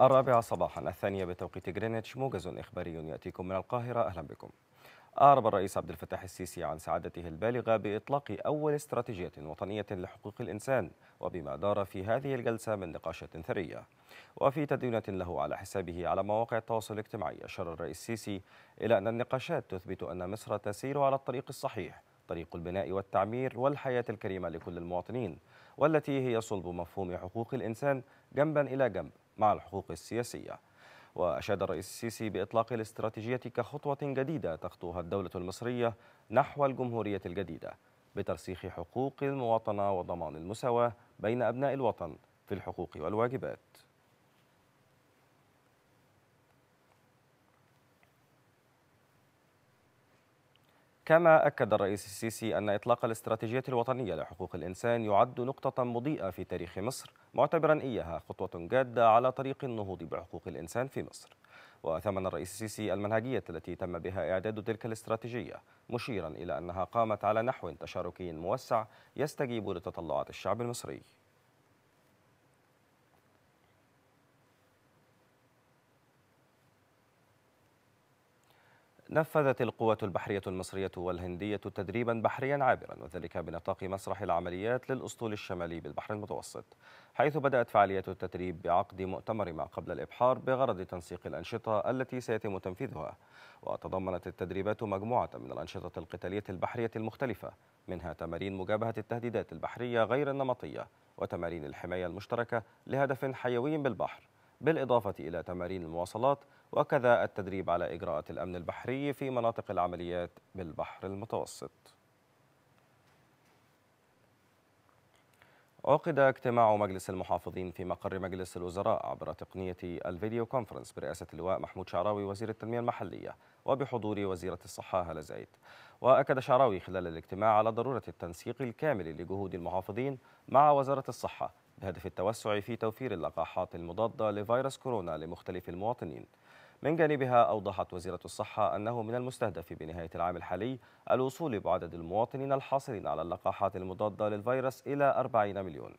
الرابعة صباحا الثانية بتوقيت جرينتش موجز إخباري يأتيكم من القاهرة أهلا بكم أعرب الرئيس عبد الفتاح السيسي عن سعادته البالغة بإطلاق أول استراتيجية وطنية لحقوق الإنسان وبما دار في هذه الجلسة من نقاشات ثرية وفي تدينة له على حسابه على مواقع التواصل الاجتماعي أشار الرئيس السيسي إلى أن النقاشات تثبت أن مصر تسير على الطريق الصحيح طريق البناء والتعمير والحياة الكريمة لكل المواطنين والتي هي صلب مفهوم حقوق الإنسان جنبا إلى جنب مع الحقوق السياسية وأشاد الرئيس السيسي بإطلاق الاستراتيجية كخطوة جديدة تخطوها الدولة المصرية نحو الجمهورية الجديدة بترسيخ حقوق المواطنة وضمان المساواة بين أبناء الوطن في الحقوق والواجبات كما أكد الرئيس السيسي أن إطلاق الاستراتيجية الوطنية لحقوق الإنسان يعد نقطة مضيئة في تاريخ مصر معتبرا إياها خطوة جادة على طريق النهوض بحقوق الإنسان في مصر وثمن الرئيس السيسي المنهجية التي تم بها إعداد تلك الاستراتيجية مشيرا إلى أنها قامت على نحو تشاركي موسع يستجيب لتطلعات الشعب المصري نفذت القوات البحرية المصرية والهندية تدريبا بحريا عابرا وذلك بنطاق مسرح العمليات للأسطول الشمالي بالبحر المتوسط حيث بدأت فعالية التدريب بعقد مؤتمر ما قبل الإبحار بغرض تنسيق الأنشطة التي سيتم تنفيذها وتضمنت التدريبات مجموعة من الأنشطة القتالية البحرية المختلفة منها تمارين مجابهة التهديدات البحرية غير النمطية وتمارين الحماية المشتركة لهدف حيوي بالبحر بالإضافة إلى تمارين المواصلات وكذا التدريب على إجراءات الأمن البحري في مناطق العمليات بالبحر المتوسط عقد اجتماع مجلس المحافظين في مقر مجلس الوزراء عبر تقنية الفيديو كونفرنس برئاسة اللواء محمود شعراوي وزير التنمية المحلية وبحضور وزيرة الصحة هالة زايد وأكد شعراوي خلال الاجتماع على ضرورة التنسيق الكامل لجهود المحافظين مع وزارة الصحة بهدف التوسع في توفير اللقاحات المضادة لفيروس كورونا لمختلف المواطنين من جانبها أوضحت وزيرة الصحة أنه من المستهدف بنهاية العام الحالي الوصول بعدد المواطنين الحاصلين على اللقاحات المضادة للفيروس إلى 40 مليون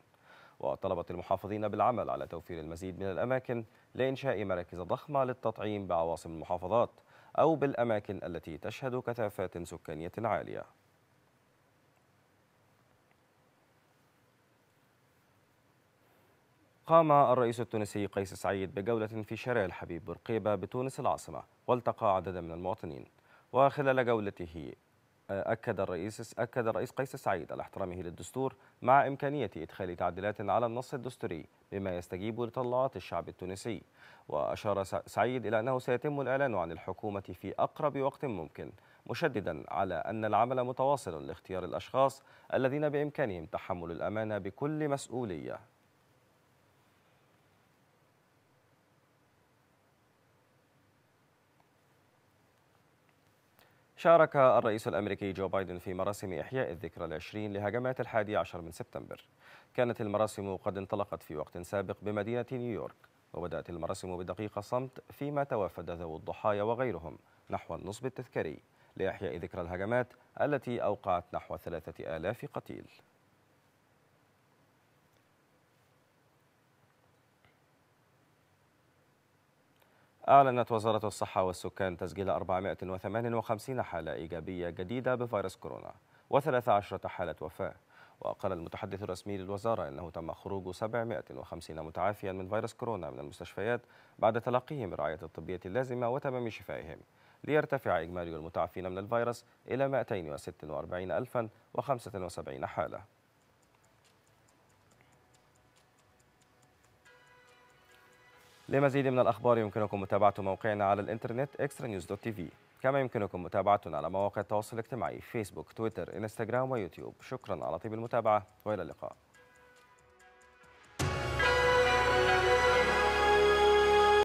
وطلبت المحافظين بالعمل على توفير المزيد من الأماكن لإنشاء مراكز ضخمة للتطعيم بعواصم المحافظات أو بالأماكن التي تشهد كثافات سكانية عالية قام الرئيس التونسي قيس سعيد بجولة في شارع الحبيب بورقيبة بتونس العاصمة والتقى عددا من المواطنين وخلال جولته آه، أكد الرئيس أكد الرئيس قيس سعيد على احترامه للدستور مع إمكانية إدخال تعديلات على النص الدستوري بما يستجيب لطلعات الشعب التونسي وأشار سعيد إلى أنه سيتم الإعلان عن الحكومة في أقرب وقت ممكن مشددا على أن العمل متواصل لاختيار الأشخاص الذين بإمكانهم تحمل الأمانة بكل مسؤولية شارك الرئيس الأمريكي جو بايدن في مراسم إحياء الذكرى العشرين لهجمات الحادي عشر من سبتمبر كانت المراسم قد انطلقت في وقت سابق بمدينة نيويورك وبدأت المراسم بدقيقة صمت فيما توافد ذوو الضحايا وغيرهم نحو النصب التذكاري لإحياء ذكرى الهجمات التي أوقعت نحو ثلاثة آلاف قتيل أعلنت وزارة الصحة والسكان تسجيل 458 حالة إيجابية جديدة بفيروس كورونا و13 حالة وفاة وقال المتحدث الرسمي للوزارة أنه تم خروج 750 متعافيا من فيروس كورونا من المستشفيات بعد تلقيهم الرعاية الطبية اللازمة وتمام شفائهم ليرتفع إجمالي المتعافين من الفيروس إلى 246075 حالة لمزيد من الأخبار يمكنكم متابعة موقعنا على الإنترنت extranews.tv كما يمكنكم متابعتنا على مواقع التواصل الاجتماعي فيسبوك، تويتر، إنستغرام ويوتيوب شكرا على طيب المتابعة وإلى اللقاء